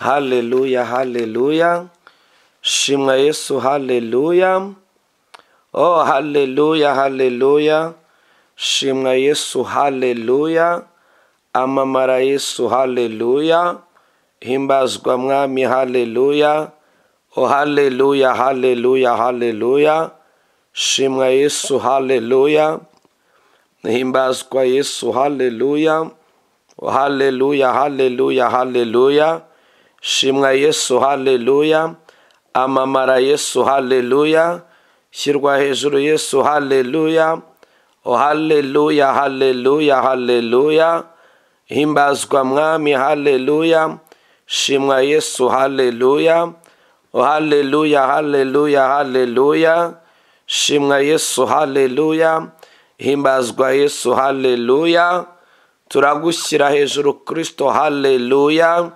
haleluya haleluya shimwa yesu haleluya oh haleluya haleluya shimwa yesu haleluya amamara yesu haleluya himbazwa mwami haleluya oh haleluya haleluya haleluya shimwa yesu haleluya himbazwa yesu haleluya oh haleluya haleluya haleluya shimwa yesu haleluya amamara yesu haleluya shyirwa hejuru yesu haleluya o oh, haleluya haleluya haleluya himbazwa mwami haleluya shimwa yesu haleluya o oh, haleluya haleluya haleluya shimwa yesu haleluya himbazwa yesu haleluya turagushyira hejuru kristo haleluya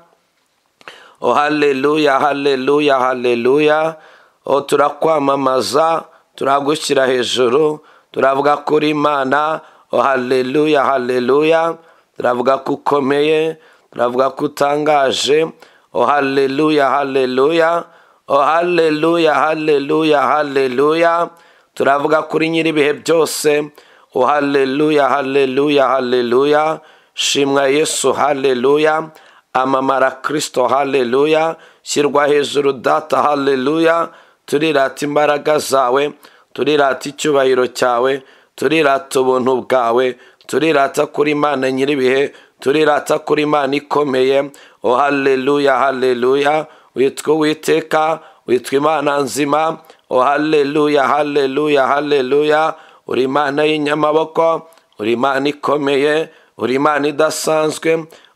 o oh, haleluya haleluya haleluya o oh, turakwamamaza turagushyira hejuru turavuga kuri uri imana o oh, haleluya haleluya turavuga ko ukomeye turavuga ko utangaje o haleluya haleluya o haleluya haleluya haleluya turavuga kuri nyir'ibihe byose o haleluya haleluya haleluya shimwa yesu haleluya amamara kirisito haleluya shyirwa hejuru data haleluya turirata imbaraga zawe turirata icyubahiro cyawe turirata ubuntu bwawe turirata kuri imana nyir'ibihe turirata kuri imana ikomeye o haleluya haleluya witwa uwiteka witwa imana nzima o haleluya haleluya haleluya uri imana y'inyamaboko uri imana ikomeye uri imana idasanzwe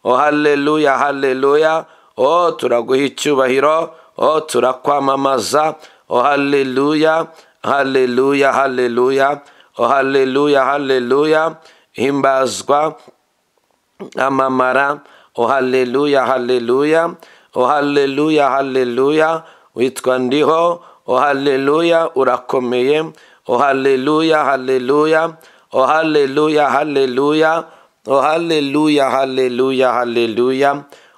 o oh, haleluya haleluya o oh, turaguha icyubahiro o oh, turakwamamaza o haleluya haleluya haleluya o haleluya haleluya himbazwa amamara o haleluya haleluya o haleluya haleluya witwa ndiho o haleluya urakomeye o haleluya haleluya o haleluya haleluya Oh, haleluya, haleluya, haleluya.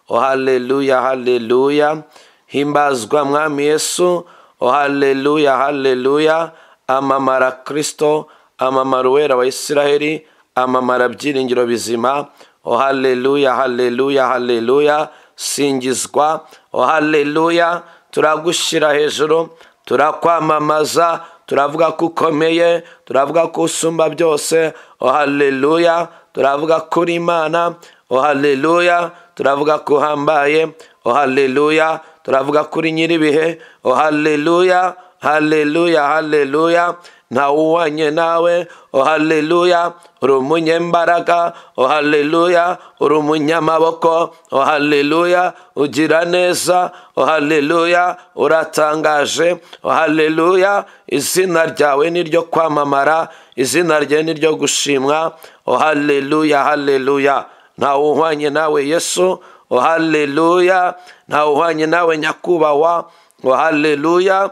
Oh, haleluya, haleluya. Himbazwa mwami Yesu. Oh, haleluya, haleluya. Amamara Kristo, amamara uwera wa Israheli amamara byiringiro bizima. Oh, haleluya, haleluya, haleluya. Singizwa. Oh, haleluya. Turagushyira hejuru, turakwamamaza, turavuga ko ukomeye, turavuga ko usumba byose. Oh, haleluya. turavuga kuri imana ohaleluya turavuga ko uhambaye ohaleluya turavuga kuri nyir'ibihe ohaleluya haleluya haleluya ntawuhanye nawe oh haleluya uri umunyembaraga oh haleluya uri umunyamaboko oh ugira neza ohaleluya uratangaje ohaleluya izina ryawe ni ryo kwamamara izina rye ni ryo gushimwa oh haleluya haleluya ntawuhwanye nawe yesu ohaleluya haleluya ntawuhwanye nawe nyakubahwa oh haleluya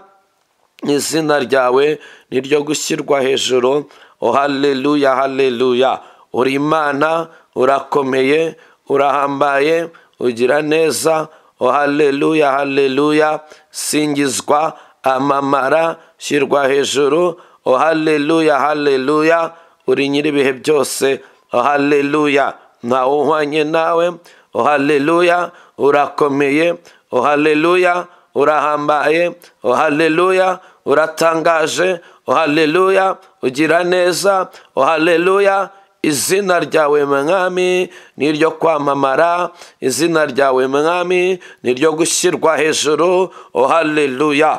izina ryawe ni ryo gushyirwa hejuru ohaleluya halleluya uri imana urakomeye urahambaye ugira neza ohaleluya halleluya singizwa amamara shyirwa hejuru ohaleluya halleluya uri nyir'ibihe byose ohaleluya ntawuhwanye nawe oh, halleluya urakomeye ohaleluya urahambaye ohaleluya uratangaje ohaleluya ugira neza ohaleluya izina ryawe mwami ni iryo kwamamara izina ryawe mwami ni iryo gushyirwa hejuru ohaleluya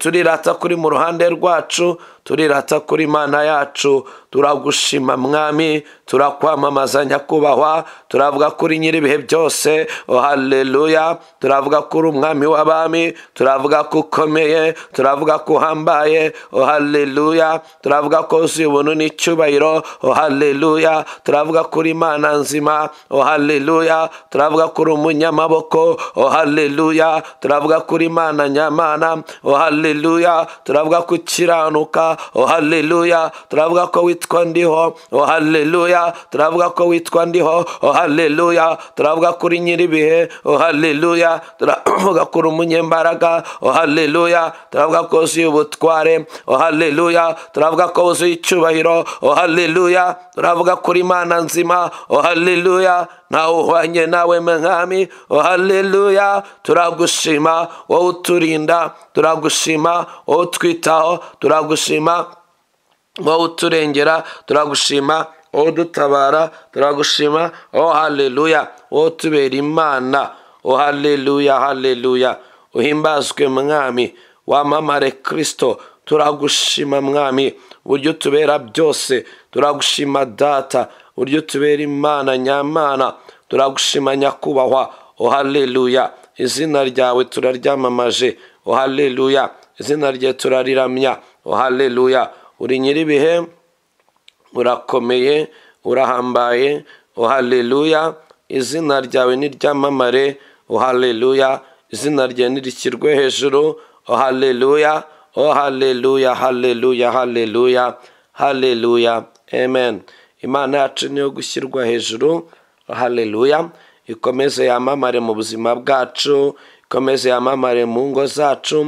turirata kuri mu ruhande rwacu turiratsa kuri imana yacu turagushima mwami turakwamamaza nyakubahwa turavuga kuri nyir'ibihe byose haleluya turavuga kuri umwami w'abami turavuga ko ukomeye turavuga ko uhambaye haleluya turavuga ko uzi ubuntu n'icyubahiro haleluya turavuga kuri imana nzima haleluya turavuga kuri umunyamaboko haleluya turavuga kuri imana nyamana haleluya turavuga ko ukiranuka oh haleluya turavuga ko witwa ndiho oh haleluya turavuga ko witwa ndiho oh haleluya turavuga kuri nyir'ibihe oh haleluya turavuga kuri umunyembaraga oh haleluya turavuga ko uzuye ubutware oh haleluya turavuga ko uzuye icyubahiro oh haleluya turavuga kuri imana nzima oh haleluya ntawe uhwanye nawe mwami oh haleluya turagushima wowe uturinda turagushima wowe utwitaho turagushima wowe uturengera turagushima wowe udutabara turagushima oh haleluya wowe utubera imana oh haleluya haleluya uhimbazwe mwami wamamare kirisito turagushima mwami uburyo utubera byose turagushima data buryo tubera imana nyamana turagushima nyakubahwa ohaleluya izina ryawe turaryamamaje ohaleluya izina rye turariramya ohaleluya uri nyir'ibihe urakomeye urahambaye ohaleluya izina ryawe niryamamare ohaleluya izina rye ntirishyirwe hejuru ohaleluya ohaleluya haleluya haleluya haleluya amen imana yacu niyo gushyirwa hejuru haleluya ikomeze yamamare mu buzima bwacu ikomeze yamamare mu ngo zacu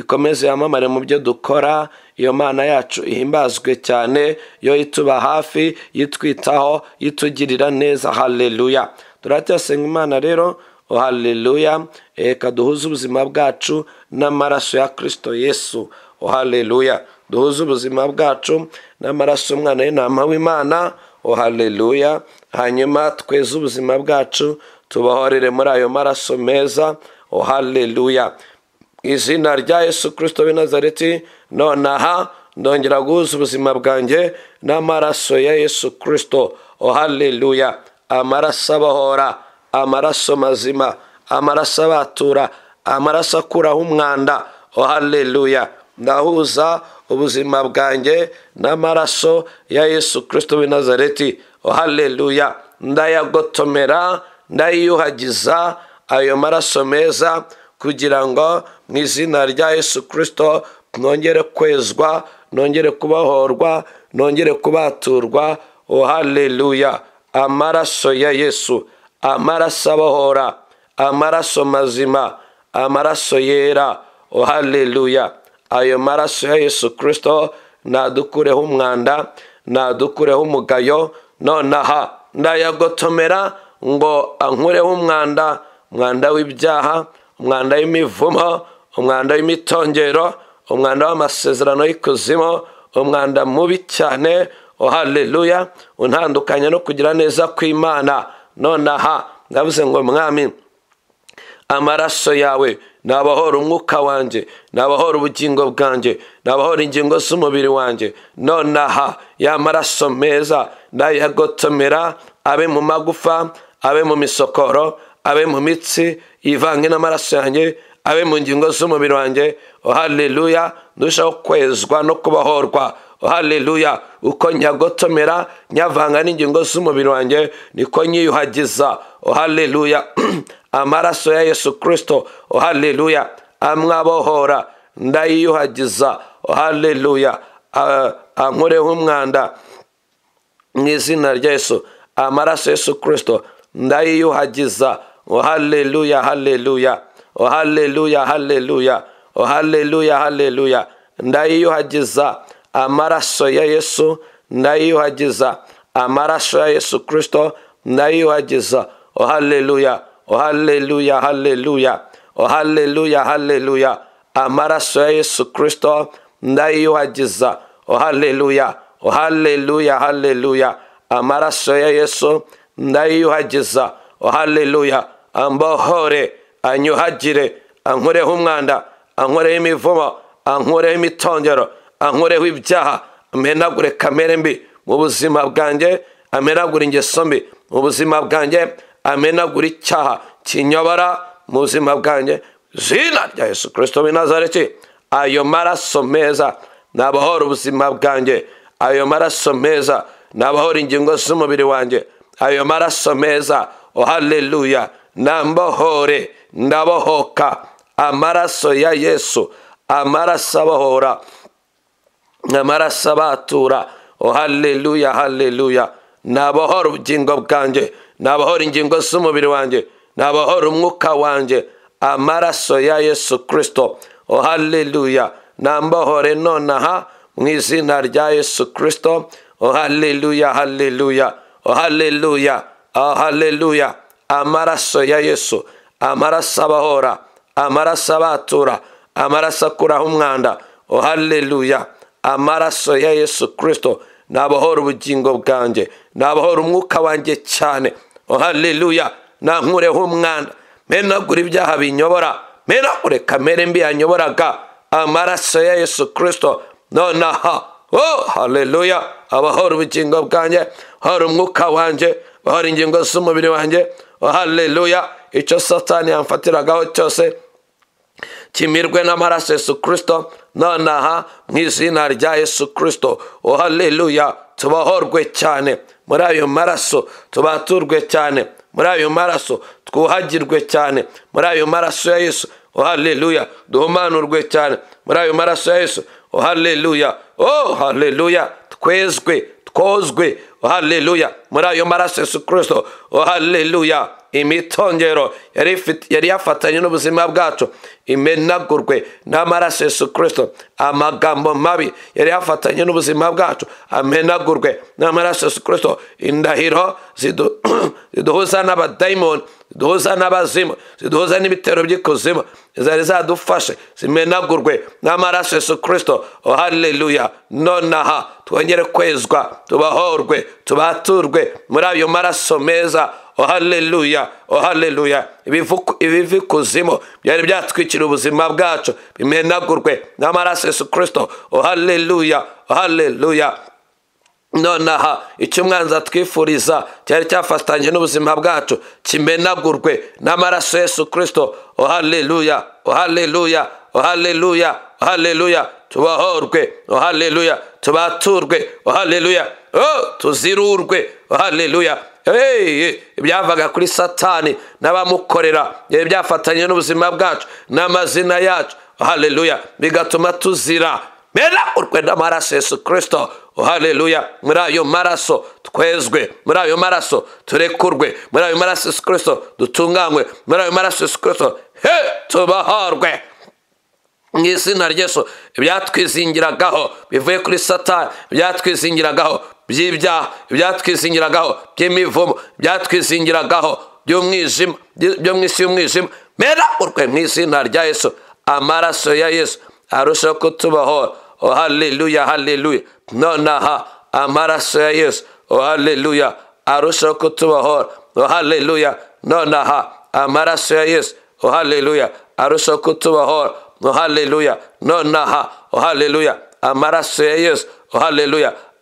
ikomeze yamamare mu byo dukora iyo mana yacu ihimbazwe cyane yo ituba hafi yitwitaho yitugirira neza haleluya turacyasenga imana rero oh, haleluya reka duhuze ubuzima bwacu n'amaraso ya kirisito yesu oh, haleluya duhuze ubuzima bwacu n'amaraso umwana w'intama w'imana o oh, hanyuma tweze ubuzima bwacu tubahorere muri ayo maraso meza o oh, haleluya izina rya yesu kirisito b'i nazareti nonaha ndongera guhuza ubuzima bwanjye n'amaraso ya yesu kirisito o oh, haleluya amaraso abahora amaraso mazima amaraso abatura amaraso akuraho umwanda o haleluya ndahuza ubuzima bwanjye n'amaraso ya yesu kirisito w'i nazareti oh, haleluya ndayagotomera ndayiyuhagiza ayo maraso meza kugira ngo mu izina rya yesu kirisito nongere kwezwa nongere kubahorwa nongere kubaturwa oh, haleluya amaraso ya yesu amaraso abohora amaraso mazima amaraso yera oh, haleluya ayo maraso ya yesu Kristo nadukureho umwanda nadukureho umugayo nonaha ndayagotomera ngo ankureho umwanda umwanda w'ibyaha umwanda w'imivumo umwanda w'imitongero umwanda w'amasezerano y'ikuzimu umwanda mubi cyane ohaleluya untandukanye no kugira neza kw'imana nonaha ndavuze ngo mwami amaraso yawe nabahora umwuka wanjye nabahora ubugingo bwanjye nabahora ingingo z'umubiri wanjye nonaha ya maraso meza ndayagotomera abe mu magufa abe mu misokoro abe mu mitsi yivange n'amaraso yanjye abe mu ngingo z'umubiri wanjye ohaleluya oh, ndushaho kwezwa no kubahorwa oh, haleluya uko nyagotomera nyavanga n'ingingo z'umubiri wanjye niko nyiyuhagiza oh, haleluya amaraso ya yesu kristo oh, haleluya amwabohora ndayiyuhagiza oh, haleluya ankoreho umwanda mu izina rya yesu amaraso yesu kristo ndayiyuhagiza oh, haleluya haleluya haleluya haleluya haleluya haleluya ndayiyuhagiza amaraso ya yesu ndayiyuhagiza amaraso ya yesu kristo ndayiyuhagiza haleluya Oh, hallelujah, hallelujah. Oh, hallelujah, hallelujah. Amara só isso, Cristo, daí eu Oh, hallelujah, oh, hallelujah, hallelujah. Amara só na daí eu Oh, hallelujah. Ambohore, anyuhagire, ankoreho umwanda, ankoreho imivumo, ankoreho imitongero, ankoreho ibyaha, amenagure kamere mbi mu buzima bwanjye, amenagure ingeso mbi mu buzima bwanjye, amenagura icyaha kinyobara mu buzima bwanjye zina rya yesu kirisito w'i nazareti ayo maraso meza nabahora ubuzima bwanjye ayo maraso meza nabahora ingingo z'umubiri wanjye ayo maraso meza o oh, haleluya nambohore ndabohoka amaraso ya yesu amaraso abohora amaraso abatura o oh, haleluya haleluya nabohora ubugingo bwanjye nabahora ingingo z'umubiri wanjye nabahora umwuka wanjye amaraso ya yesu kirisito oh haleluya nambohore nonaha mu izina rya yesu kirisito oh haleluya haleluya oh haleluya oh haleluya amaraso ya yesu amaraso abahora amaraso abatura amaraso akuraho umwanda oh haleluya amaraso ya yesu kirisito nabohora ubugingo bwanjye nabahora umwuka wanjye cyane Oh, haleluya nankureho umwanda menagura ibyaha binyobora menagure kamere mbi yanyoboraga amaraso ya yesu kirisito nonaha oh haleluya abahora ubugingo bwanjye bahora umwuka wanjye bahora ingingo z'umubiri wanjye oh haleluya icyo satani yamfatiragaho cyose kimirwe n'amaraso yesu kirisito nonaha mu izina rya yesu kirisito oh haleluya tubahorwe cyane muri ayo maraso tubaturwe cyane muri ayo maraso twuhagirwe cyane muri ayo maraso ya yesu oh haleluya duhumanurwe cyane muri ayo maraso ya yesu oh haleluya oh twezwe twozwe oh haleluya muri ayo maraso yesu kirisito oh imitongero yari yafatanye n'ubuzima bwacu imenagurwe n'amaraso Yesu kirisito amagambo mabi yari yafatanye n'ubuzima bwacu amenagurwe n'amaraso Yesu kirisito indahiro ziduhuza n'abadayimoni ziduhuza n'abazimu ziduhuza n'ibitero by'ikuzimu zari zadufashe zimenagurwe n'amaraso Yesu kirisito oh, haleluya nonaha twongere kwezwa tubahorwe tubaturwe muri ayo maraso meza o ohaleluya o ibiva ikuzimu byari byatwikira ubuzima bwacu bimenagurwe n'amaraso Yesu kirisito ohaleluya ohaleluya o haleluya nonaha icyo umwanzi atwifuriza cyari cyafatanye n'ubuzima bwacu kimenagurwe n'amaraso Yesu kirisito ohaleluya ohaleluya ohaleluya ohaleluya o haleluya o haleluya tubahorwe o haleluya tubaturwe o tuzirurwe o byavaga kuri satani n'abamukorera eh, byafatanye n'ubuzima bwacu n'amazina yacu haleluya bigatuma tuzira mena urwenda amaraso yesu kirisito oh, haleluya muri ayo maraso twezwe muri ayo maraso turekurwe muri ayo maraso yesu kirisito dutunganywe muri ayo maraso yesu kirisito he tubahorwe mu izina ry'esu ibyatwizingiragaho bivuye kuri satani ibyatwizingiragaho by'ibyaha ibyatwisingiragaho by'imivumo byatwisingiragaho by'umwijima byo mu isi y'umwijima mera urwe mu izina rya yesu amaraso ya yesu arushaho kutubaho oh haleluya haleluya nonaha amaraso ya yesu oh haleluya arushaho kutubaho oh nonaha amaraso ya yesu oh haleluya arushaho kutubaho oh haleluya nonaha oh amaraso ya yesu oh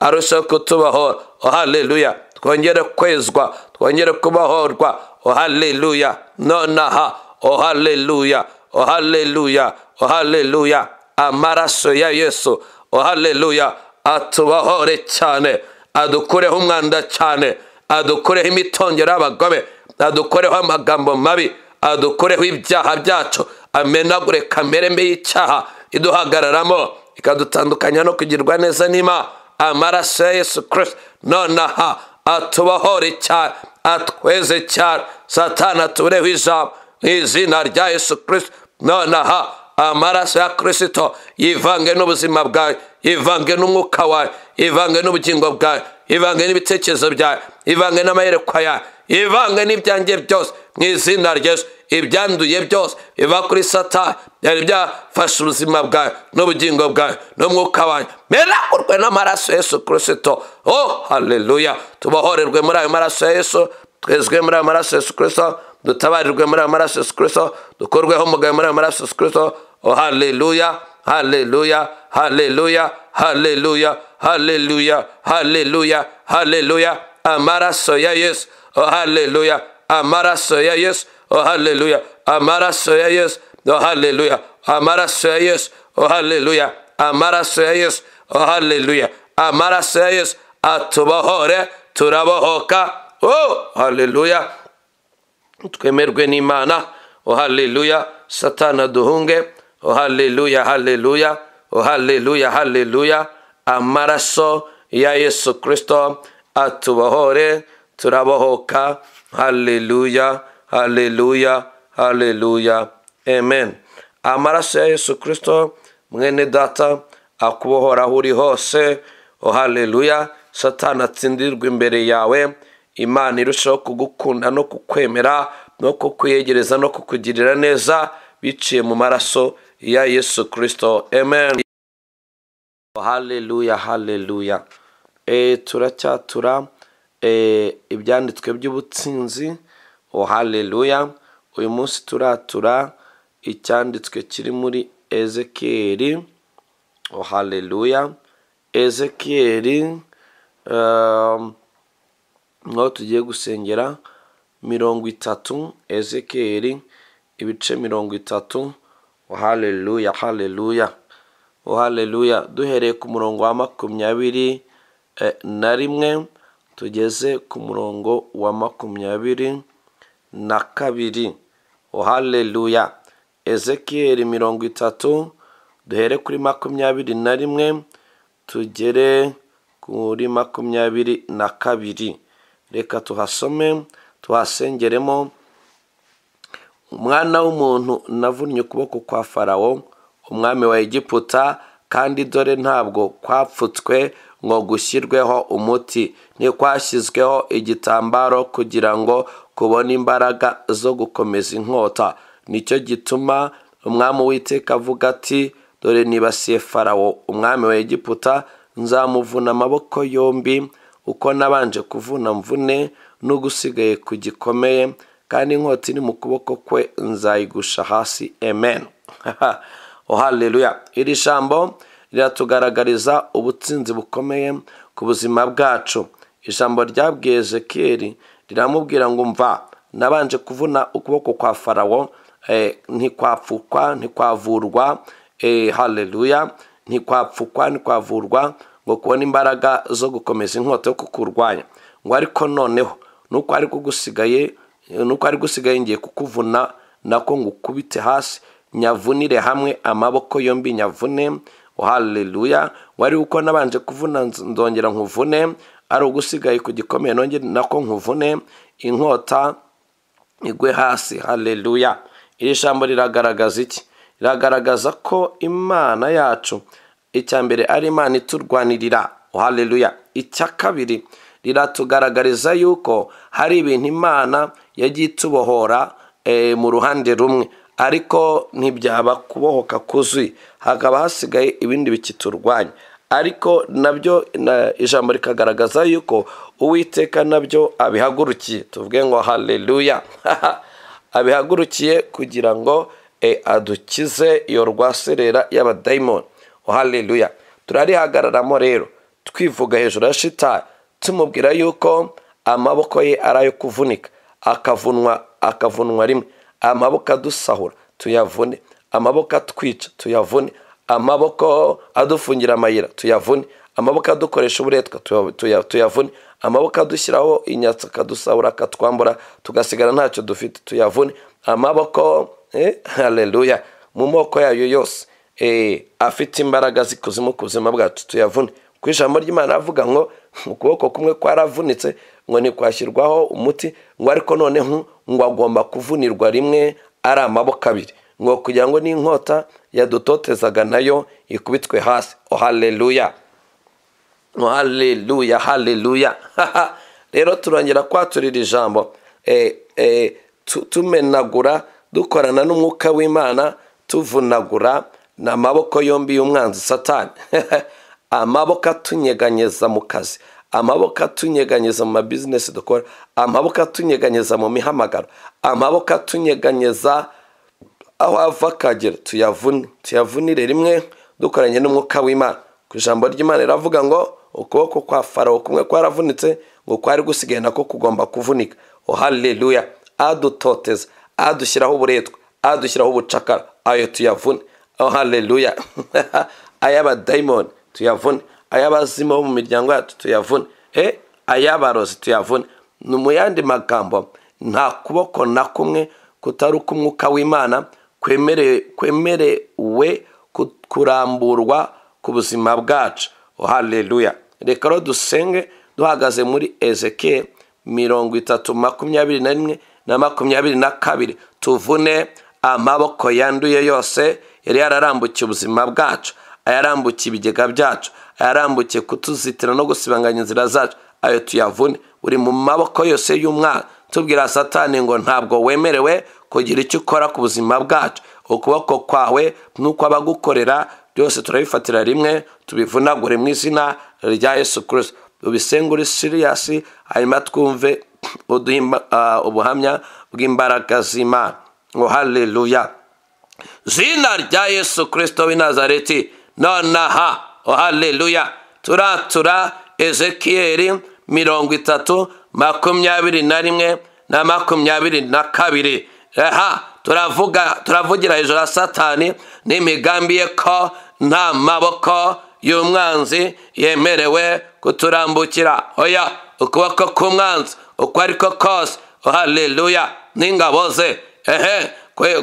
arushaho kutubaho oh, haleluya twongere kwezwa twongere kubahorwa oh, haleluya nonaha oh, haleluya haleluya haleluya amaraso ya yesu haleluya atubahore cyane adukureho umwanda cyane adukureho imitongero y'abagome adukoreho amagambo mabi adukoreho ibyaha byacu amenagure kamere mbi y'icyaha iduhagararamo ikadutandukanya no kugirwa neza n'imana amaraso ya yesu kirisito nonaha atubohore cyane atweze cyane satana atureho ijambo mu izina rya yesu kirisito nonaha amaraso ya kirisito yivange n'ubuzima bwawe yivange n'umwuka wawe yivange n'ubugingo bwawe yivange n'ibitekerezo byawe yivange n'amayerekwa yawe ivanga n'ibyanjye byose mu izina ryesu ibyanduye byose biva kuri sata byari byafashe ubuzima bwawe n'ubugingo bwawe n'umwuka wanyu meragurwe n'amaraso yesu kirisito Oh hareruya tubahorerwe muri ayo maraso yesu twezwe muri ayo maraso yesu kirisito dutabarirwe muri ayo maraso yesu kirisito dukorweho umugayo muri ayo maraso yesu kirisito o oh, hareruya hareruya hareruya hareruya hareruya hareruya hareruya amaraso ya yesu Oh, hallelujah. Amara soya yes. Oh, hallelujah. Amara soya yes. Oh, hallelujah. Amara soya yes. Oh, hallelujah. Amara soya yes. Oh, hallelujah. Amara soya yes. Atubahore turabahoka. Oh, hallelujah. Twemerwe n'Imana. Oh, hallelujah. Satana duhunge. Oh, hallelujah. Hallelujah. Oh, hallelujah. Hallelujah. Amaraso ya Yesu Kristo atubohore turabohoka haleluya haleluya haleluya amen amaraso ya yesu kirisito mwene data akubohoraho uri hose oh haleluya satana atsindirwa imbere yawe imana irushaho kugukunda no kukwemera no kukwiyegereza no kukugirira neza biciye mu maraso ya yesu kirisito amen oh, haleluya haleluya eh, turacyatura Eh, ibyanditswe by'ubutsinzi o oh, haleluya uyu munsi turatura icyanditswe kiri muri ezekiyeri o oh, haleluya ezekiyeri aho um, tugiye gusengera mirongo itatu ezekiyeri ibice mirongo itatu o oh, haleluya haleluya o haleluya duhereye ku murongo wa makumyabiri eh, na rimwe tugeze ku murongo wa makumyabiri na kabiri ohaleluya ezekiyeli mirongo itatu duhere kuri makumyabiri na rimwe tugere kuri makumyabiri na kabiri reka tuhasome tuhasengeremo umwana w'umuntu navunnye ukuboko kwa farawo umwami wa egiputa kandi dore ntabwo kwapfutswe ngo gushyirweho umuti ntikwashyizweho igitambaro kugira ngo kubone imbaraga zo gukomeza inkota nicyo gituma umwami w'iteka avuga ati dore nibasiye farawo umwami wa egiputa nzamuvuna amaboko yombi uko nabanje kuvuna mvune n'ugusigaye ku gikomeye kandi inkota iri mu kuboko kwe nzayigusha hasi amen oh, haleluya iri jambo riratugaragariza ubutsinzi bukomeye ku buzima bwacu ijambo ryabwiye zekeri riramubwira ngo mva nabanje kuvuna ukuboko kwa farawo eh, ntikwapfukwa ntikwavurwa eh, hareruya ntikwapfukwa ntikwavurwa ngo kubona imbaraga zo gukomeza inkota yo kukurwanya ngo ariko noneho nuko ari kugusigaye nuko ari gusigaye ngiye kukuvuna nako ngukubite hasi nyavunire hamwe amaboko yombi nyavune Oh, haleluya wari uko nabanje kuvuna nzongera nkuvune ari ugusigaye ku gikomeye nongere nako nkuvune inkota igwe hasi haleluya iri jambo riragaragaza iki riragaragaza ko imana yacu icya mbere ari imana iturwanirira oh, haleluya icya kabiri riratugaragariza yuko hari ibintu imana yagiye itubohora eh, mu ruhande rumwe ariko ntibyaba kubohoka kuzuye hakaba hasigaye ibindi bikiturwanya ariko nabyo ijambo rikagaragaza yuko uwiteka nabyo abihagurukiye tuvuge ngo hareruya abihagurukiye kugira ngo e, adukize iyo rwaserera y'abadayimoni oh, hareruya turarihagararamo rero twivuga hejuru ya shitani tumubwira yuko amaboko ye ari ayo kuvunika akavunwa akavunwa rimwe amaboko adusahura tuyavune amaboko atwica tuyavune amaboko adufungira amayira tuyavune amaboko adukoresha uburetwa tuyavune amaboko adushyiraho inyatsi akadusahura akatwambura tugasigara ntacyo dufite tuyavune amaboko eh, hareruya mu moko yayo yose eh, afite imbaraga zikuzimu ku buzima bwacu tuyavune ku ijambo ry'imana avuga ngo ukuboko kumwe kwaravunitse ngo ntikwashyirwaho umuti ngo ariko noneho ngo agomba kuvunirwa rimwe ari amaboko abiri ngo kugira ngo n'inkota yadutotezaga nayo ikubitwe hasi ohaleluya haleluya haleluya rero turongera kwaturira ijambo e, e, tumenagura dukorana n'umwuka w'imana tuvunagura ni amaboko yombi y'umwanzi satani amaboko atunyeganyeza mu kazi amaboko atunyeganyeza mu mabizinesi dukora amaboko atunyeganyeza mu mihamagaro amaboko atunyeganyeza aho ava akagera tuyavune tuyavunire rimwe dukoranye n'umwuka w'imana ku ijambo ry'imana iravuga ngo ukuboko kwa farawo kumwe kwaravunitse ngo kwari gusigaye nako kugomba kuvunika ohaleluya adutoteza adushyiraho uburetwa adushyiraho ubucakara ayo tuyavune ohaleluya ay'abadayimoni tuyavune ay'abazima bo mu miryango yacu tuyavune e, ay'abarozi tuyavune ni mu yandi magambo nta kuboko na kumwe kutari ukw'umwuka w'imana kwemerewe kuramburwa ku buzima bwacu haleluya reka rero dusenge duhagaze muri ezeke mirongo itatu makumyabiri na rimwe na makumyabiri na kabiri tuvune amaboko yanduye yose yari yararambukiye ubuzima bwacu ayarambukiye ibigega byacu ayarambukiye kutuzitira no gusibanganya inzira zacu ayo tuyavune uri mu maboko yose y'umwana tubwira satani ngo ntabwo wemerewe kugira icyo ukora ku buzima bwacu ukuboko kwawe n'uko abagukorera byose turabifatira rimwe tubivunagure mu izina rya yesu kirisito ubisengure siriyasi hanyuma twumve ah, ubuhamya bw'imbaraga z'imana ngo oh, haleluya zina rya yesu kirisito w'i nazareti nonaha ohaleluya turatura ezekiyeli mirongo itatu makumyabiri na rimwe na makumyabiri na kabiri aha turavuga turavugira hejuru ya satani n'imigambi ye ko nta maboko y'umwanzi yemerewe kuturambukira oya ukuboko k'umwanzi uko ko kose oh, haleluya n'ingabo ze ehe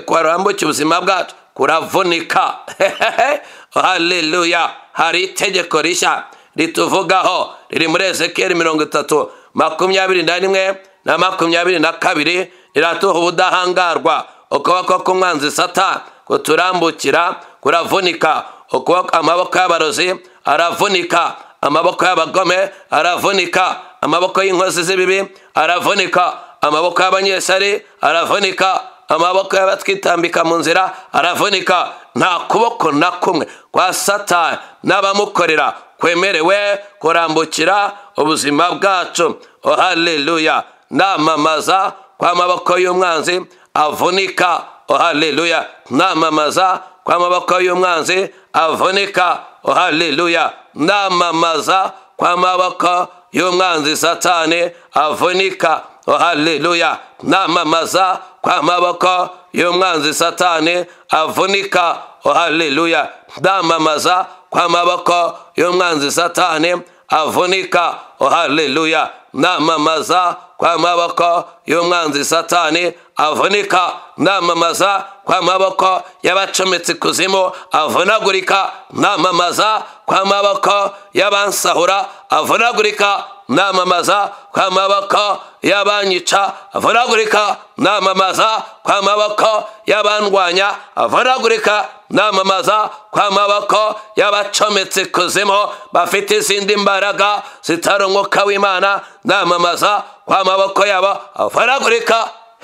kurambuke ubuzima bwacu kuravunika hehehe haleluya hari itegeko rishya rituvugaho riri muri ezekiyeli mirongo itatu makumyabiri na rimwe na makumyabiri na kabiri riratuha ubudahangarwa ukuboko k'umwanzi sata kuturambukira kuravunika amaboko y'abarozi aravunika amaboko y'abagome aravunika amaboko y'inkozi z'ibibi aravunika amaboko y'abanyeshyari aravunika amaboko y'abatwitambika mu nzira aravunika nta kuboko na kumwe kwa satani n'abamukorera kwemerewe kurambukira ubuzima bwacu ohaleluya namamaza ko amaboko y'umwanzi avunika ohaleluya namamaza ko amaboko y'umwanzi avunika ohaleluya namamaza ko amaboko y'umwanzi satani avunika ohaleluya namamaza kwa maboko y'umwanzi satani avunika oh haleluya ndamamaza kwa maboko y'umwanzi satani avunika oh haleluya ndamamaza kwa maboko y'umwanzi satani avunika namamaza kwa maboko y'abacometse ikuzimu avunagurika namamaza kwa maboko y'abansahura avunagurika namamaza kwa maboko y'abanyica avunagurika namamaza kwa maboko y'abandwanya avunagurika namamaza ko amaboko y'abacometse ikuzimu bafite izindi mbaraga zitari umwuka w'imana namamaza ko amaboko yabo avunagurika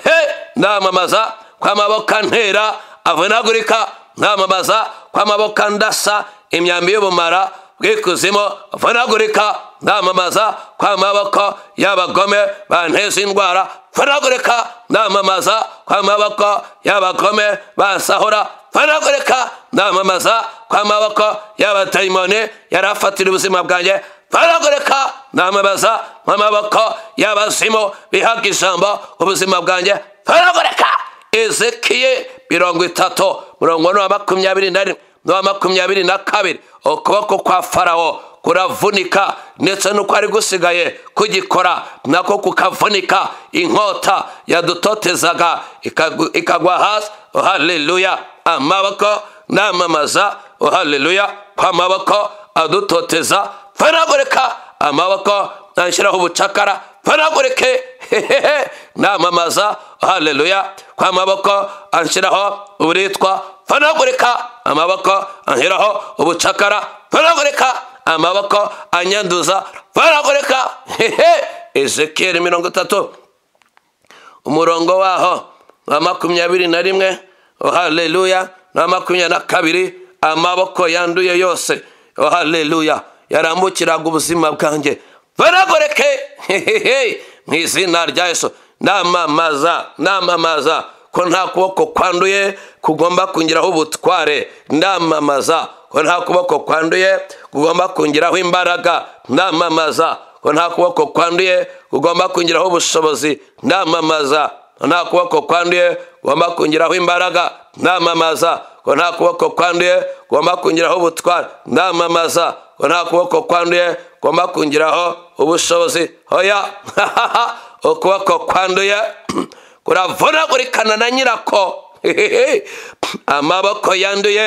he namamaza ko amaboko antera avunagurika namamaza ko amaboko andasa imyambi y'ubumara bw'ikuzimu avunagurika namamaza ko amaboko y'abagome banteza indwara avunagurika namamaza ko amaboko y'abagome basahura f a r a g o r e k a n a m a m a z a kwa maboko y'abatayimone y a r afatira ubuzima bwanjye f a r a g o r e k a n a m a m a z a m a maboko y a b a s i m o bihaga i h a m b a ubuzima bwanjye f a r a g o r e k a ezekiye mirongo itatu m u r o n g o n'uwa makumyabiri na rimwe n'uwa makumyabiri na kabiri ukuboko kwa farawo kuravunika ndetse n'uko ari gusigaye kugikora nako kukavunika inkota yadutoteza ikagwa hasi haleluya amaboko namamaza oh, haleluya amaboko adutoteza pfanagurika amaboko anshyiraho ubucakara pfanagurike hehehe namamaza oh, haleluya amaboko anshyiraho uburitwa pfanagurika amaboko anshyiraho ubucakara pfanagurika amaboko anyanduza pfanagurika hehehe ezekiyeli mirongo itatu umurongo waho wa makumyabiri na rimwe Oh, haleluya na makumyabiri na kabiri amaboko yanduye yose oh, haleluya yarambukiraga ubuzima bwanjye baragoreke mu izina rya yesu Namamaza namamaza ko nta kuboko kwanduye kugomba kungiraho ubutware ndamamaza ko nta kuboko kwanduye kugomba kungiraho imbaraga ndamamaza ko nta kuboko kwanduye kugomba kungiraho ubushobozi ndamamaza nta kuboko kwanduye ugomba kongeraho imbaraga namamaza ngo nta kuboko kwanduye ugomba kongeraho ubutwari namamaza ko nta kuboko kwanduye ugomba kongeraho ubushobozi hoya ukuboko kwanduye kuravunagurikana na nyirako amaboko yanduye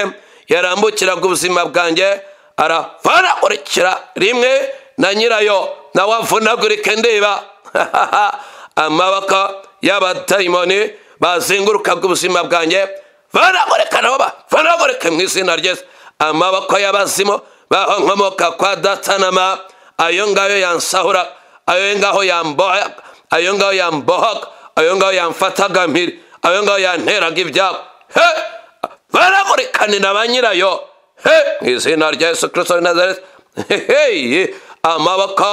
yarambukiraga ubuzima bwanjye aravunagurikira rimwe na nyirayo nawe avunagurike ndiba amaboko y'abadayimoni bazenguruka bw'ubuzima bwanjye baragoreka nabo baragoreka mu izina ryiza amaboko y'abazimu bahonkomoka kwa datanama ayo ngayo yansahura ayo ngaho yamboha ayo ngaho yambohaga ayo ngaho yamfataga mpiri ayo ngaho yanteraga ibyabo he baragurikanira ba nyirayo he mu izina rya yesu kirisito nazareti hehe amaboko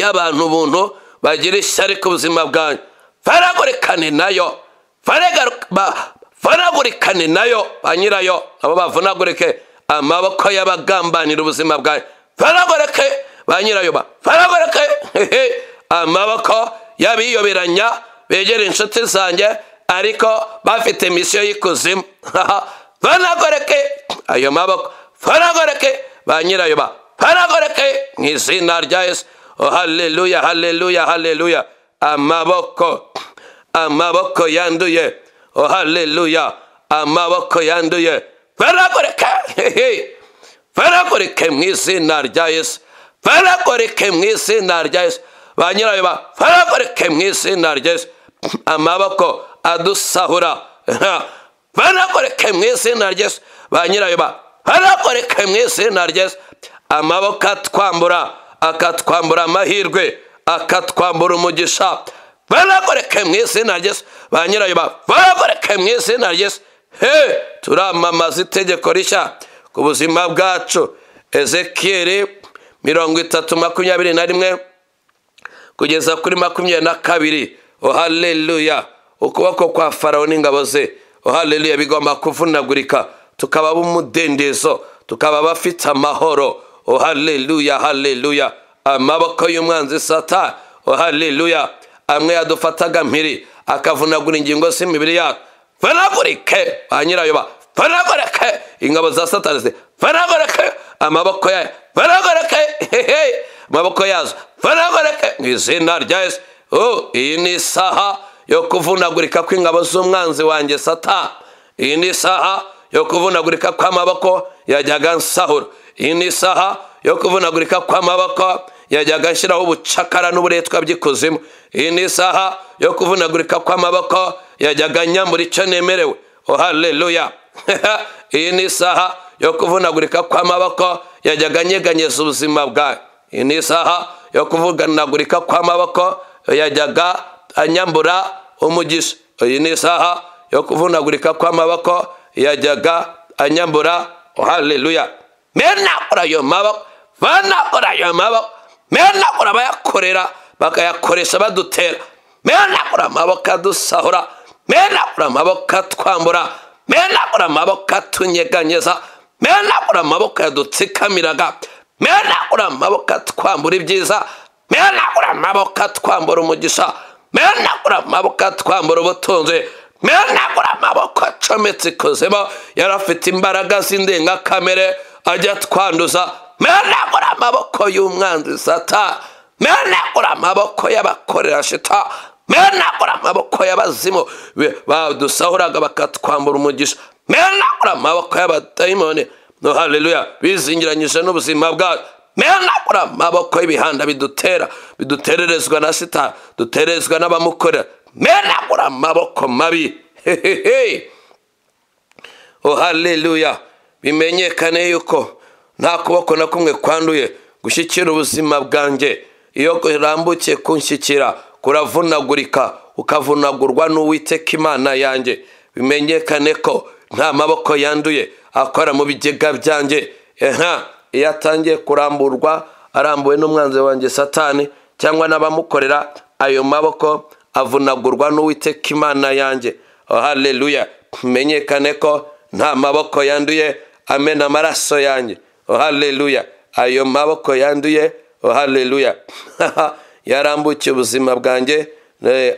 y'abantu buntu bagira ishyari ku buzima bwanjye faragurikane nayo vanagurikane nayo ba nyirayo nabo bavunagurike amaboko y'abagambanira ubuzima bwawe faragurike ba nyirayo faragurike amaboko y'abiyoberanya begera inshuti zanjye ariko bafite misiyo y'ikuzimu faragurike ayo maboko faragurike ba nyirayo faragurike mu izina rya yesu oh, haleluya haleluya haleluya amaboko amaboko yanduye oh haleluya amaboko yanduye baragoreka baragoreke mu izina rya yesu baragoreke mu izina rya yesu ba nyirayo baragoreke mu izina rya yesu amaboko adusahura baragoreke mu izina rya yesu ba nyirayo baragoreke mu izina rya yesu amaboko atwambura akatwambura amahirwe akatwambura umugisha baragoreke mu izina ryesu ba nyirayo baragoreke mu izina ryesu he turamamaza itegeko rishya ku buzima bwacu ezekiyeri mirongo itatu makumyabiri na rimwe kugeza kuri makumyabiri na kabiri ohaleluya ukuboko kwa farawo n'ingabo ze ohaleluya bigomba kuvunagurika tukaba umudendezo tukaba bafite amahoro ohaleluya haleluya amaboko y'umwanzi sata ohaleluya amwe yadufataga mpiri akavunagura ingingo z'imibiri yacu vanagurike ba nyirayo ba vanagurike ingabo za satani ze vanagurike amaboko yayo vanagurike hehe amaboko yazo vanagurike mu izina rya yesu iyi ni isaha yo kuvunagurika kw'ingabo z'umwanzi wanjye sata iyi ni isaha yo kuvunagurika kw'amaboko yajyaga nsahura iyi ni isaha yo kuvunagurika kw'amaboko yajyaga ashyiraho ubucakara n'uburetwa by'ikuzimu iyi ni isaha yo kuvunagurika kw'amaboko yajyaga anyambura icyo nemerewe ohaleluya oh, iyi ni isaha yo kuvunagurika kw'amaboko yajyaga anyeganyeza ubuzima bwawe iyi ni isaha yo kuvunagurika kw'amaboko yajyaga anyambura umugisha iyi ni isaha yo kuvunagurika kw'amaboko yajyaga anyambura ohaleluya oh, mena urayo maboko vana urayo maboko mewe nabura abayakorera bakayakoresha badutera mewe nabura amaboko adusahura mewe nabura amaboko atwambura mewe nabura amaboko atunyeganyeza mewe nabura amaboko yadutsikamiraga mewe nabura amaboko atwambura ibyiza mewe nabura amaboko atwambura umugisha mewe nabura amaboko atwambura ubutunzi mewe nabura amaboko acometse ikuzimu yari afite imbaraga z'indengakamere ajya twanduza menagura amaboko y'umwanzi sata menagura amaboko y'abakorera shita menagura amaboko y'abazimu badusahuraga bakatwambura umugisha menagura amaboko y'abadayimoni no haleluya bizingiranyije n'ubuzima bwacu menagura amaboko y'ibihanda bidutera bidutererezwa na sita duterezwa n'abamukorera menagura amaboko mabi hehehe oh haleluya bimenyekane yuko nta kuboko na kumwe kwanduye gushyikira ubuzima bwanjye iyo urambukiye kunshyikira kuravunagurika ukavunagurwa n'uwiteka imana yanjye bimenyekane ko nta maboko yanduye akora mu bigega byanjye nka iyo atangiye kuramburwa arambuwe n'umwanzi wanjye satani cyangwa n'abamukorera ayo maboko avunagurwa n'uwiteka imana yanjye oh, haleluya bimenyekane ko nta maboko yanduye amena amaraso yanjye Oh, haleluya ayo maboko yanduye oh, haleluya yarambukiye ubuzima bwanjye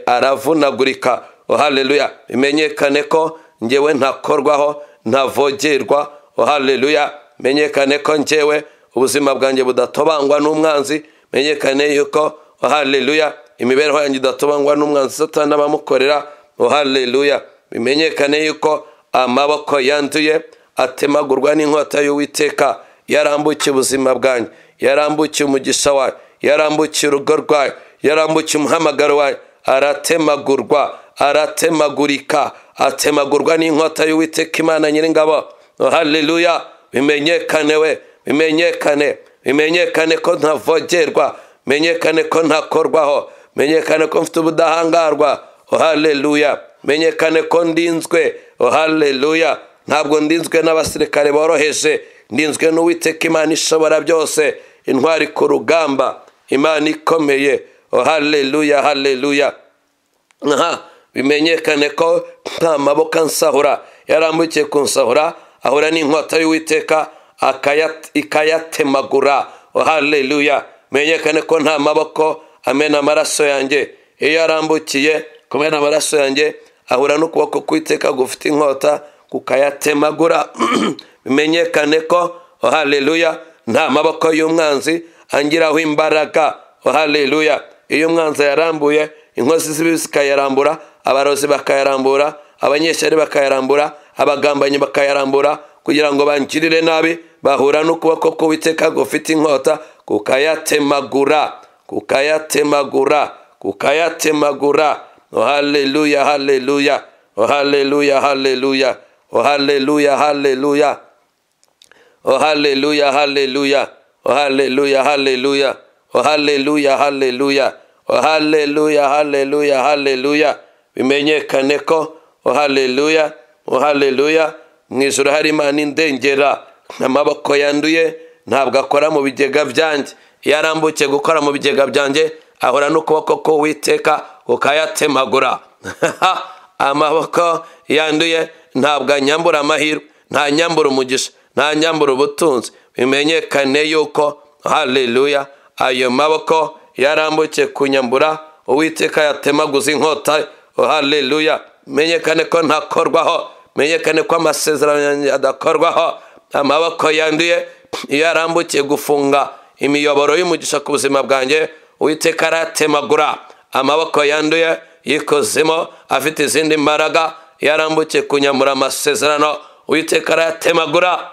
aravunagurika oh, haleluya bimenyekane ko ngewe ntakorwaho ntavogerwa haleluya menyekane ko ngewe ubuzima bwanjye budatobangwa n'umwanzi menyekane yuko haleluya imibereho yanjye idatobangwa n'umwanzi satani abamukorera haleluya bimenyekane yuko amaboko yanduye atemagurwa n'inkota y'uwiteka yarambukiye ubuzima bwanyu yarambukiye umugisha wayo yarambukiye urugo rwayo yarambukiye umuhamagaro wayo aratemagurwa aratemagurika atemagurwa n'inkota y'uwiteka imana nyiringabo oh, haleluya bimenyekane we bimenyekane bimenyekane ko ntavogerwa menyekane ko ntakorwaho menyekane ko mfite ubudahangarwa oh, haleluya menyekane ko ndinzwe oh, haleluya ntabwo ndinzwe n'abasirikare boroheje ndinzwe n'uwiteka imana ishobora byose intwari ku rugamba imana ikomeye oh, haleluya haleluya aha bimenyekane ko nta maboko ansahura yarambukiye ku kunsahura ahura n'inkota y'uwiteka ikayatemagura oh, haleluya menyekane ko nta maboko amena amaraso yanjye iyo arambukiye kumena amaraso yanjye ahura n'ukuboko kwiteka gufite inkota kukayatemagura bimenyekane ko oh, haleluya nta maboko y'umwanzi angiraho imbaraga oh, haleluya iyo umwanzi yarambuye inkozi z'ibibi zikayarambura abarozi bakayarambura abanyeshyari bakayarambura abagambanyi bakayarambura kugira ngo bangirire nabi bahura n'ukuboko k'uwiteka gufite inkota kukayatemagura kukayatemagura kukayatemagura oh, haleluya haleluya haleluya haleluya haleluya haleluya Oh hallelujah, hallelujah. Oh hallelujah, hallelujah. Oh hallelujah, hallelujah. Oh hallelujah, hallelujah, hallelujah. Bimenyekane ko oh hallelujah, oh hallelujah. Mu ijoro hari Imana indengera amaboko yanduye ntabwo akora mu bigega byanjye iyo arambutse gukora mu bigega byanjye ahora n'ukuboko k'uwiteka ukayatemagura amaboko yanduye ntabwo anyambura amahirwe nyambura umugisha nta ubutunzi bimenyekane yuko haleluya ayo maboko yarambukiye kunyambura uwiteka yatemaguza inkota haleluya menyekane ko ntakorwaho menyekane ko amasezerano yanjye adakorwaho amaboko yanduye iyo arambukiye gufunga imiyoboro y'umugisha ku buzima bwanjye uwiteka aratemagura amaboko yanduye yikozemo afite izindi mbaraga yarambukiye kunyambura amasezerano uwiteka arayatemagura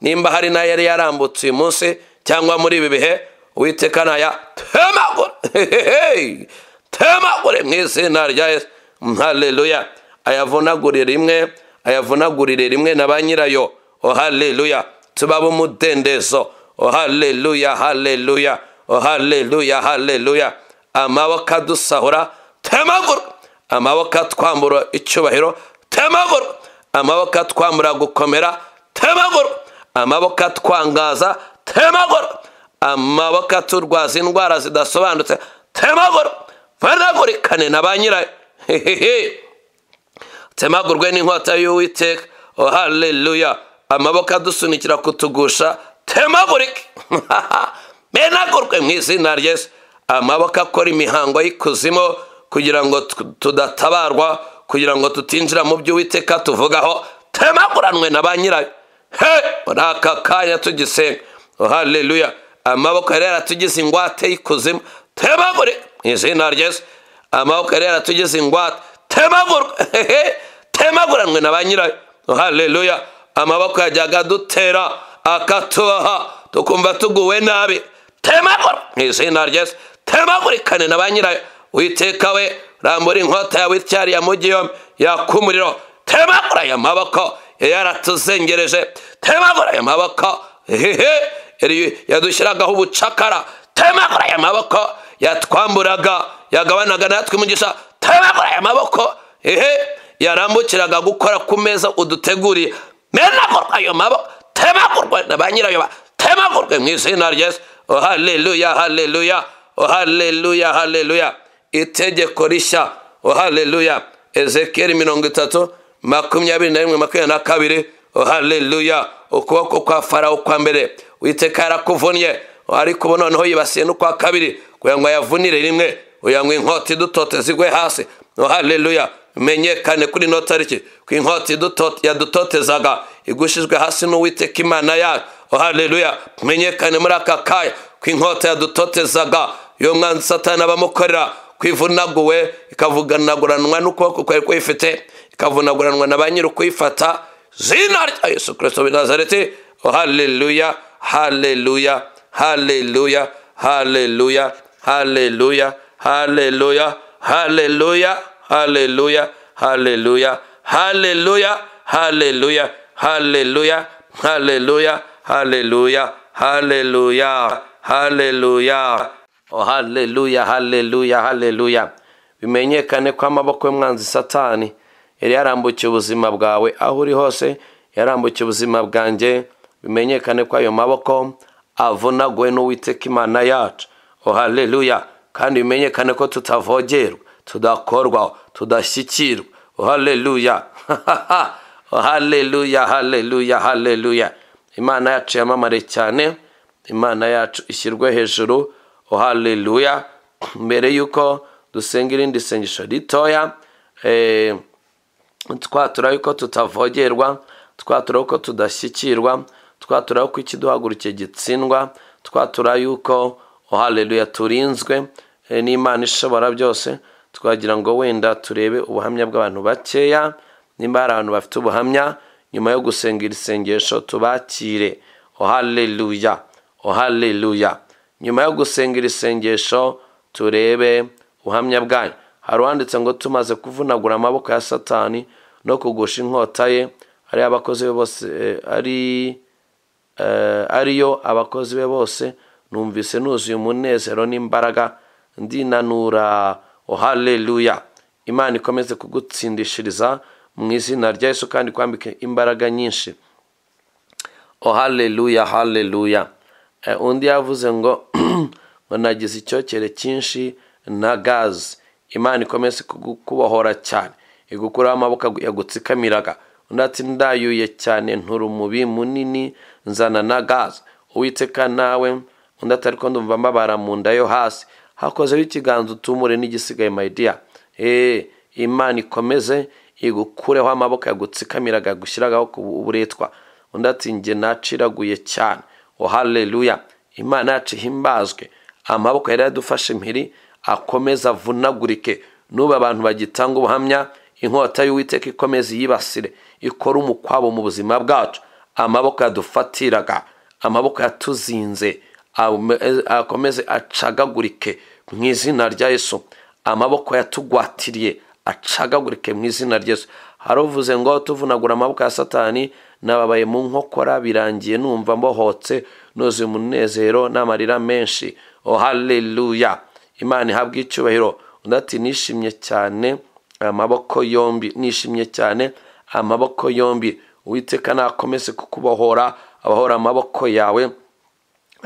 nimba hari n'ayo yari yarambutse uyu munsi cyangwa muri ibi bihe uwiteka nayatemagura temagure mu izina rya yesu haleluya ayavunagure rimwe ayavunagurire rimwe na ba nyirayo oh haleluya tubabe umudendezo oh haleluya haleluya oh haleluya haleluya amaboko adusahura temagura amaboko atwambura icyubahiro temagura amaboko atwamura gukomera temagoro amaboko atwangaza temagoro amaboko aturwaza indwara zidasobanutse temagoro mpanagurikane na ba nyirayo temagurwe n'inkota y'uwiteka oh haleluya amaboko adusunikira kutugusha temagurike menagurwe mu izina ry'esu amaboko akora imihango y'ikuzimu kugira ngo tudatabarwa kugira ngo tutinjira mu by'uwiteka tuvugaho temaguranwe na ba nyirayo he muri aka kanya tugisenga oh, haleluya amaboko yari yaratugize ingwate y'ikuzimu temagure mu izina ry'esu amaboko yari yaratugize ingwate temagurwe hehe temaguranwe na ba nyirayo oh, haleluya amaboko yajyaga dutera akatubaha tukumva tuguwe nabi temagura izina ry'esu temagurikane na ba nyirayo witeka we rambura inkota yawe icyariye mugi yombi yaka umuriro temagura aya maboko yaratuzengereje temagura aya maboko hehe yadushyiragaho ubucakara temagura aya maboko yatwamburaga yagabanaga natwe umugisha temagura aya maboko hehe yarambukiraga gukora ku meza uduteguriye menagurwa ayo maboko temagurwa na ba nyirayo temagurwe mu izina rya oh haleluya haleluya oh haleluya haleluya itegeko rishya ohaleluya ezekiyeli mirongo itatu makumyabiri na rimwe makumyabiri na kabiri ohaleluya ukuboko kwa farawo kwa mbere witeka yarakuvunye oh, ariko ubu noneho yibasiye n'ukwa kabiri kugira ngo ayavunire rimwe kugira inkoti dutote zigwe hasi ohaleluya menyekane kuri ino tariki ku inkota yadutotezaga igushijwe hasi n'uwiteka imana yayo ohaleluya menyekane muri aka kaya ku inkota yadutotezaga yo mwanzi satani abamukorera kwivunaguwe ikavuganaguranwa n'ukuboko kwari kuyifite ikavunaguranwa na ba nyiri ukuyifata zina rya yesu kirisito w'i nazareti haleluya haleluya haleluya haleluya haleluya haleluya haleluya haleluya haleluya haleluya haleluya haleluya haleluya haleluya haleluya haleluya oh haleluya haleluya haleluya bimenyekane ko amaboko y'umwanzi satani yari yarambukiye ubuzima bwawe aho uri hose yarambukiye ubuzima bwanjye bimenyekane ko ayo maboko avunaguwe n'uwiteka imana yacu oh haleluya kandi bimenyekane ko tutavogerwa tudakorwaho tudashyikirwa ohaleluya haleluya oh haleluya oh, haleluya haleluya imana yacu yamamare cyane imana yacu ishyirwe hejuru Oh, haleluya mbere y'uko dusenga irindi sengesho ritoya eh, twatura yuko tutavogerwa twatura yuko tudashyikirwa twatura yuko ikiduhagurukiye gitsindwa twatura yuko oh, haleluya turinzwe eh, n'imana ishobora byose twagira ngo wenda turebe ubuhamya bw'abantu bakeya nimba hari abantu bafite ubuhamya nyuma yo gusenga iri sengesho tubakire oh, haleluya haleluya nyuma yo gusenga iri sengesho turebe ubuhamya bwayo hari uwanditse ngo tumaze kuvunagura amaboko ya satani no kugusha inkota ye ari abakozi be bose eh, ari eh, ariyo abakozi be bose numvise nuzuye umunezero n'imbaraga ndinanura ohaleluya imana ikomeze kugutsindishiriza mu izina rya yesu kandi kwambike imbaraga nyinshi ohaleluya haleluya Eh, undi yavuze ngo ngo nagize icyokere cyinshi na gaze imana ikomeze kubohora cyane igukuraho amaboko yagutsikamiraga undi ati ndayuye cyane nturumubi munini nzana na gaze uwitseka nawe undi atari ko ndumva mbabara mu nda yo hasi hakozeho ikiganza utumure n'igisigaye mayidiya eee eh, imana ikomeze igukureho amaboko yagutsikamiraga gushyiragaho ku uburetwa undi ati njye naciraguye cyane o oh, haleluya imana yacu ihimbazwe amaboko yari yadufashe impiri akomeze avunagurike n'ubu abantu bagitanga ubuhamya inkota y'uwiteka ikomeze yibasire ikora umukwabo mu buzima bwacu amaboko yadufatiraga amaboko yatuzinze akomeze acagagurike mu izina rya yesu amaboko yatugwatiriye acagagurike mu izina rya yesu hari uvuze ngo tuvunagura amaboko ya satani nababaye mu nkokora birangiye numva mbohotse nuzuye umunezero n'amarira menshi ohaleluya imana ihabwa icyubahiro undi ati nishimye cyane amaboko yombi nishimye cyane amaboko yombi witeka nakomeze kukubohora abahora amaboko yawe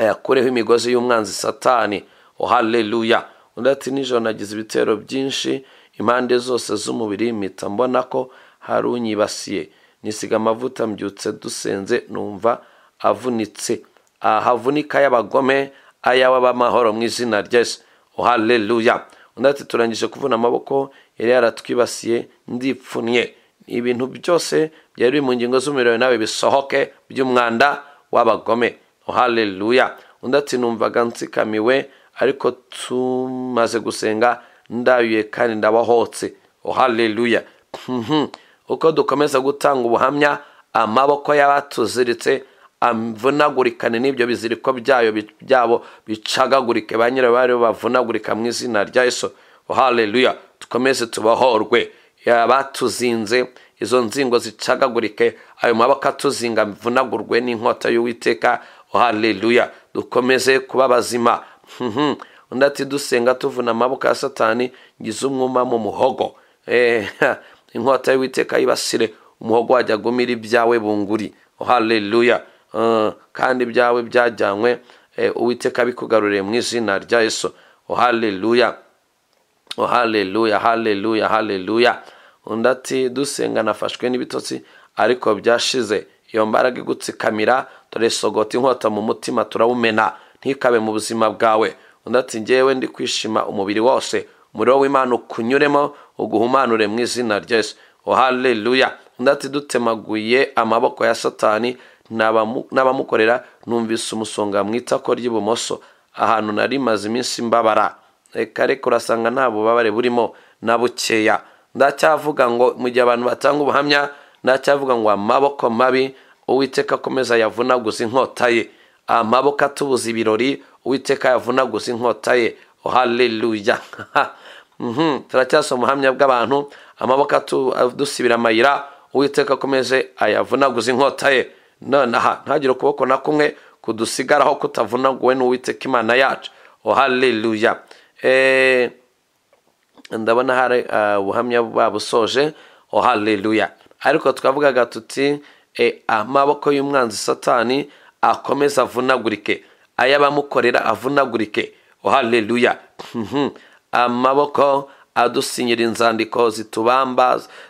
ayakureho imigozi y'umwanzi satani ohaleluya undi ati nijoro nagize ibitero byinshi impande zose z'umubiri mpita mbona ko hari unyibasiye nisiga amavuta mbyutse dusenze numva avunitse ahavunika y'abagome ayawe b'amahoro mu izina ryese uhaleluya oh, undi ati turangije kuvuna amaboko yari yaratwibasiye ndipfunye ibintu byose byari biri mu ngingo z'umuriro nawe bisohoke by'umwanda w'abagome uhaleluya oh, undi ati numvaga nsikamiwe ariko tumaze gusenga ndayuye kandi ndabahotse uhaleluya oh, kuko dukomeza gutanga ubuhamya amaboko y'abatuziritse avunagurikane n'ibyo biziriko byayo byabo bicagagurike ba nyirayo bari bavunagurika mu izina rya Yesu oh, haleluya dukomeze tubahorwe abatuzinze izo nzingo zicagagurike ayo maboko atuzinga mvunagurwe n'inkota y'uwiteka oh, haleluya dukomeze kuba bazima mhm. undi ati dusenga tuvuna amaboko ya satani ngize umwuma mu muhogo eh, inkota y'uwiteka yibasire umuhogo wajya agumira ibyawe bunguri oh, haleluya uh, kandi ibyawe byajyanywe eh, uwiteka bikugaruriye mu izina rya yesu oh, haleluya oh, haleluya haleluya haleluya undi ati dusenga nafashwe n'ibitotsi ariko byashize iyo mbaraga igutsikamira dore sogota inkota mu mutima turawumena ntikabe mu buzima bwawe undi ati ngewe ndi kwishima umubiri wose umuriro w'imana ukunyuremo uguhumanure mu izina rya Yesu oh, haleluya undi dutemaguye amaboko ya satani n'abamukorera numvise umusonga mu itako ry'ibumoso ahantu nari maze iminsi mbabara reka reka urasanga nta bubabare burimo na bukeya ndacyavuga ngo mu gihe abantu batanga ubuhamya ndacyavuga ngo amaboko mabi uwiteka akomeza yavunaguza inkota ye amaboko atubuza ibirori uwiteka yavunaguza inkota ye oh, haleluya Mhm. turacyasa ubuhamya bw'abantu amaboko dusibira amayira uwiteka akomeze ayavunaguze inkota ye nonaha ntagire ukuboko na kumwe kudusigaraho kutavunaguwe n'uwiteka imana yacu ohaliluya oh, eh, ndabona hari eh, ubuhamya babusoje ohaliluya oh, ariko twavugaga tuti eh, amaboko y'umwanzi satani akomeze avunagurike ay'abamukorera avunagurike ohaliluya oh, mhm. amaboko adusinyira inzandiko zitubamba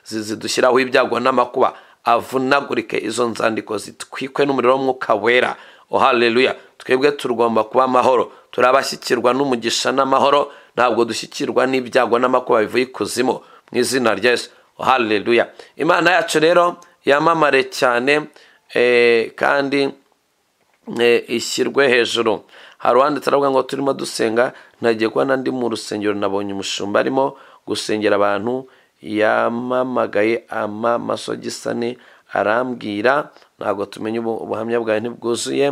zidushyiraho ibyago n'amakuba avunagurike izo nzandiko zitwikwe n'umuriro w'umwuka wera ohaleluya twebwe tugomba kuba amahoro turabashyikirwa abashyikirwa n'umugisha n'amahoro ntabwo dushyikirwa n'ibyago n'amakuba bivuye ikuzimu mu izina rya Yesu ohaleluya imana yacu rero yamamare cyane eh, kandi eh, ishyirwe hejuru hari uwanditse aravuga ngo turimo dusenga ntagiye kuba n'andi mu rusengero nabonye umushumba arimo gusengera abantu yamamagaye ama arambwira ntabwo tumenye ubuhamya bwawe ntibwuzuye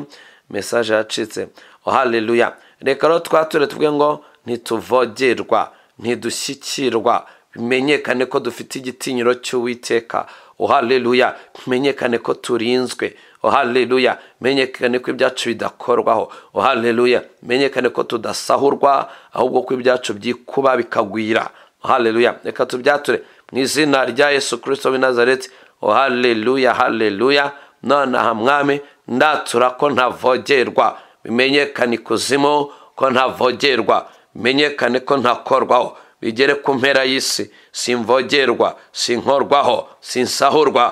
mesaje yacitse ohaleluya reka rero twature tuvuge ngo ntituvogerwa ntidushyikirwa bimenyekane ko dufite igitinyiro cy'uwiteka ohaleluya bimenyekane ko turinzwe ohaleluya menyekane ko ibyacu bidakorwaho ohaleluya menyekane ko tudasahurwa ahubwo ko ibyacu byikuba bikagwira ohaleluya reka tubyature mu izina rya yesu kirisito w'i nazareti ohaleluya haleluya nonaha mwami ndatura ko ntavogerwa bimenyekane ikuzimu ko ntavogerwa bimenyekane ko ntakorwaho bigere ku mpera y'isi simvogerwa sinkorwaho sinsahurwa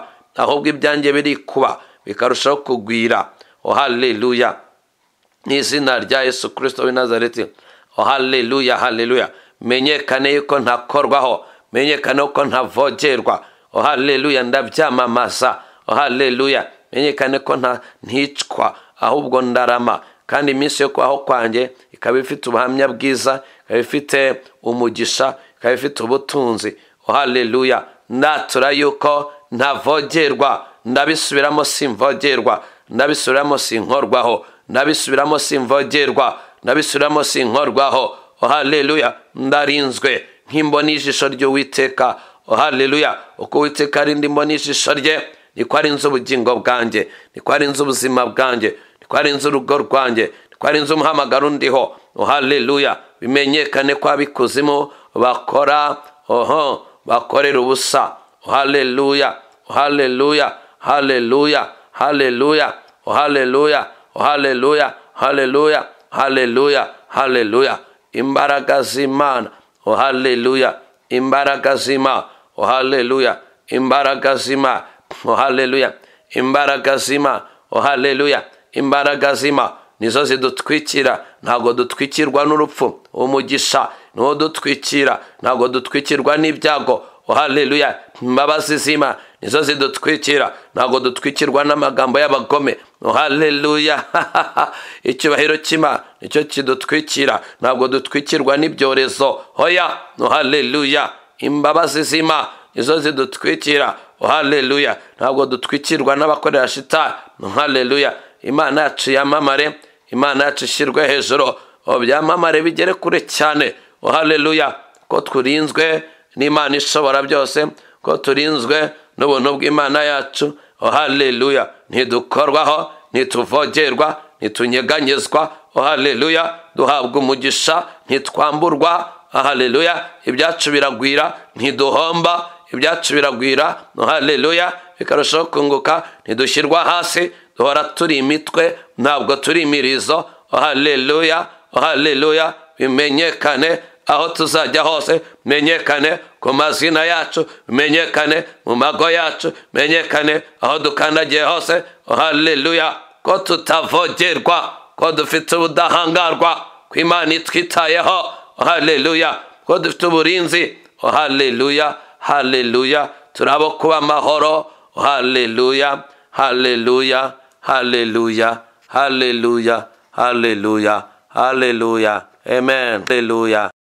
ahubwo ibyanjye biri kuba bikarushaho kugwira ohaleluya haleluya rya yesu kirisito w'i nazareti ohaleluya haleluya haleluya menyekane yuko ntakorwaho menyekane yuko ntavogerwa ohaleluya haleluya ndabyamamaza oh haleluya menyekane ko nticwa ahubwo ndarama kandi iminsi yo kubaho kwanjye ikaba ifite ubuhamya bwiza ikaba ifite umugisha ikaba ifite ubutunzi ohaleluya natura yuko ntavogerwa ndabisubiramo simvogerwa ndabisubiramo sinkorwaho ndabisubiramo simvogerwa ndabisubiramo sinkorwaho ohaleluya ndarinzwe nk'imboni y'ijisho ry'uwiteka haleluya uko uwiteka ari imboni y'ijisho rye ni ari inzu ubugingo bwanjye ni ari inzu ubuzima bwanjye niko ari inzu urugo rwanjye niko ari inzu umuhamagaro undiho haleluya bimenyekane ko ab'ikuzimu bakora oho bakorera ubusa ohaleluya haleluya haleluya haleluya oh haleluya oh haleluya haleluya haleluya haleluya imbaraka simana oh haleluya imbaraka sima haleluya imbaraka sima haleluya imbaraka sima haleluya imbaraka sima nizo zidutwikira ntabwo dutwikirwa n'urupfu umugisha niwo dutwikira ntabwo dutwikirwa n'ibyago haleluya imbabazi zima nizo zidutwikira ntabwo dutwikirwa n'amagambo y'abagome oh, haleluya icyubahiro cy'imana nicyo kidutwikira ntabwo dutwikirwa n'ibyorezo hoya oh, haleluya imbabazi z'imana nizo zidutwikira oh, haleluya ntabwo dutwikirwa n'abakorera shitani haleluya imana yacu yamamare imana yacu ishyirwe hejuru byamamare bigere kure cyane haleluya ko turinzwe n'imana ishobora byose ko turinzwe n'ubuntu bw'imana yacu ohaleluya ntidukorwaho ntituvogerwa ntitunyeganyezwa ohaleluya duhabwa umugisha ntitwamburwa ahaleluya oh, ibyacu biragwira ntiduhomba ibyacu biragwira ohaleluya bikarushaho kunguka ntidushyirwa hasi duhora turi imitwe ntabwo turi imirizo ohaleluya ohaleluya bimenyekane aho tuzajya hose bimenyekane ku mazina yacu menyekane mu mago yacu menyekane aho dukandagiye hose haleluya ko tutavogerwa ko dufite ubudahangarwa ku imana itwitayeho haleluya ko dufite uburinzi haleluya haleluya turabo kuba amahoro haleluya haleluya haleluya haleluya haleluya haleluya amen haleluya